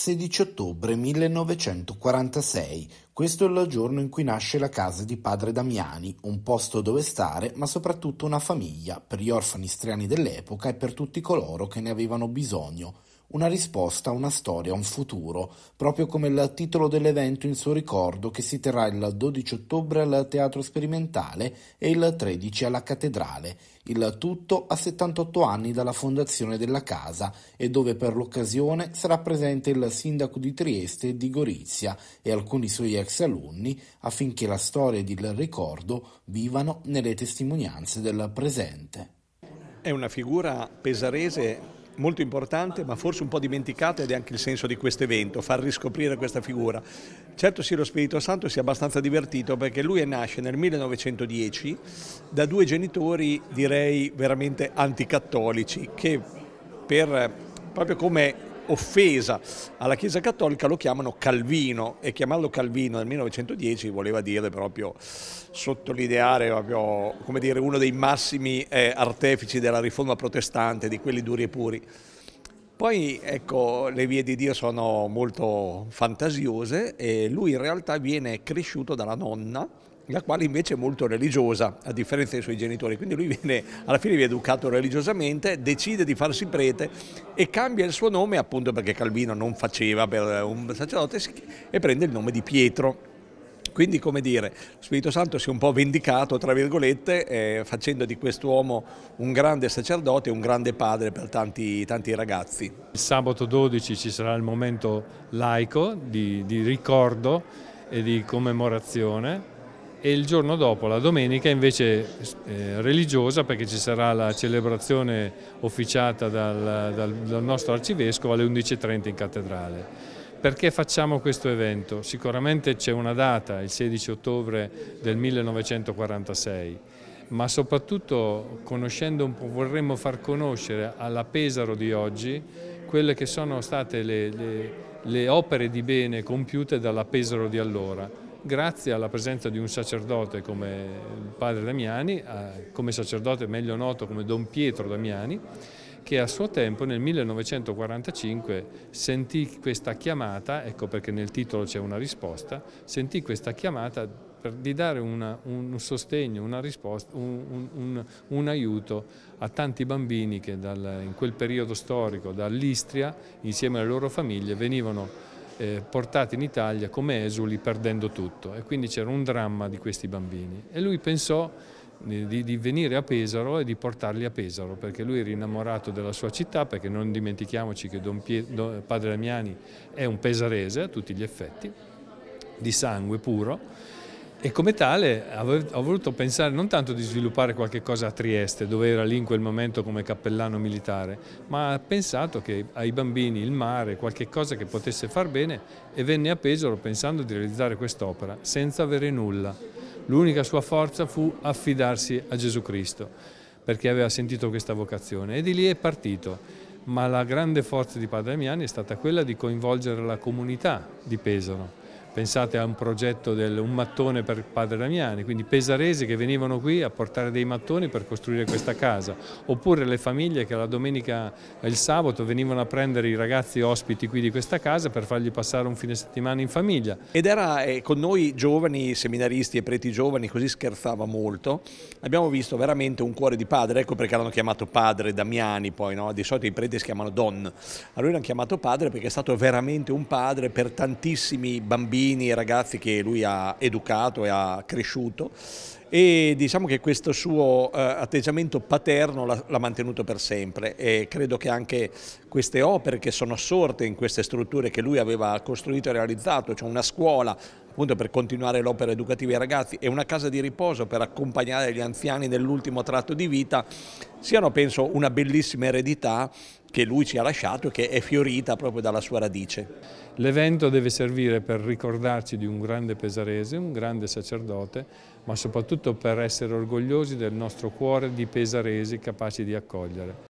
16 ottobre 1946, questo è il giorno in cui nasce la casa di padre Damiani, un posto dove stare, ma soprattutto una famiglia, per gli orfani strani dell'epoca e per tutti coloro che ne avevano bisogno. Una risposta, una storia, un futuro, proprio come il titolo dell'evento in suo ricordo che si terrà il 12 ottobre al Teatro Sperimentale e il 13 alla Cattedrale, il tutto a 78 anni dalla fondazione della casa e dove per l'occasione sarà presente il sindaco di Trieste e di Gorizia e alcuni suoi ex alunni affinché la storia ed il ricordo vivano nelle testimonianze del presente. È una figura pesarese molto importante ma forse un po' dimenticata ed è anche il senso di questo evento, far riscoprire questa figura. Certo sì lo Spirito Santo si è abbastanza divertito perché lui nasce nel 1910 da due genitori direi veramente anticattolici che per, proprio come offesa alla Chiesa Cattolica lo chiamano Calvino e chiamarlo Calvino nel 1910 voleva dire proprio sottolineare proprio, come dire, uno dei massimi eh, artefici della riforma protestante, di quelli duri e puri. Poi ecco, le vie di Dio sono molto fantasiose e lui in realtà viene cresciuto dalla nonna la quale invece è molto religiosa, a differenza dei suoi genitori. Quindi lui viene, alla fine viene educato religiosamente, decide di farsi prete e cambia il suo nome appunto perché Calvino non faceva per un sacerdote e prende il nome di Pietro. Quindi, come dire, lo Spirito Santo si è un po' vendicato, tra virgolette, eh, facendo di quest'uomo un grande sacerdote, un grande padre per tanti, tanti, ragazzi. Il sabato 12 ci sarà il momento laico di, di ricordo e di commemorazione e il giorno dopo, la domenica, invece eh, religiosa perché ci sarà la celebrazione officiata dal, dal, dal nostro arcivescovo alle 11.30 in cattedrale. Perché facciamo questo evento? Sicuramente c'è una data, il 16 ottobre del 1946, ma soprattutto conoscendo un po', vorremmo far conoscere alla Pesaro di oggi quelle che sono state le, le, le opere di bene compiute dalla Pesaro di allora grazie alla presenza di un sacerdote come il padre Damiani, come sacerdote meglio noto come Don Pietro Damiani, che a suo tempo nel 1945 sentì questa chiamata, ecco perché nel titolo c'è una risposta, sentì questa chiamata per, di dare una, un sostegno, una risposta, un, un, un, aiuto a tanti bambini che dal, in quel periodo storico dall'Istria insieme alle loro famiglie venivano eh, portati in Italia come esuli perdendo tutto e quindi c'era un dramma di questi bambini e lui pensò eh, di, di, venire a Pesaro e di portarli a Pesaro perché lui era innamorato della sua città perché non dimentichiamoci che Don Pie, Don, Padre Damiani è un pesarese a tutti gli effetti di sangue puro e come tale ho voluto pensare non tanto di sviluppare qualche cosa a Trieste, dove era lì in quel momento come cappellano militare, ma ho pensato che ai bambini il mare, qualche cosa che potesse far bene e venne a Pesaro pensando di realizzare quest'opera senza avere nulla. L'unica sua forza fu affidarsi a Gesù Cristo, perché aveva sentito questa vocazione e di lì è partito. Ma la grande forza di Padre Amiani è stata quella di coinvolgere la comunità di Pesaro Pensate a un progetto del un mattone per Padre Damiani, quindi pesaresi che venivano qui a portare dei mattoni per costruire questa casa, oppure le famiglie che la domenica e il sabato venivano a prendere i ragazzi ospiti qui di questa casa per fargli passare un fine settimana in famiglia. Ed era eh, con noi giovani seminaristi e preti giovani, così scherzava molto, abbiamo visto veramente un cuore di padre, ecco perché l'hanno chiamato padre Damiani poi, no? di solito i preti si chiamano Don, a lui l'hanno chiamato padre perché è stato veramente un padre per tantissimi bambini bambini e ragazzi che lui ha educato e ha cresciuto e diciamo che questo suo eh, atteggiamento paterno l'ha mantenuto per sempre e credo che anche queste opere che sono sorte in queste strutture che lui aveva costruito e realizzato, cioè una scuola appunto per continuare l'opera educativa ai ragazzi e una casa di riposo per accompagnare gli anziani nell'ultimo tratto di vita, siano penso una bellissima eredità che lui ci ha lasciato e che è fiorita proprio dalla sua radice. L'evento deve servire per ricordarci di un grande pesarese, un grande sacerdote, ma soprattutto per essere orgogliosi del nostro cuore di pesaresi capaci di accogliere.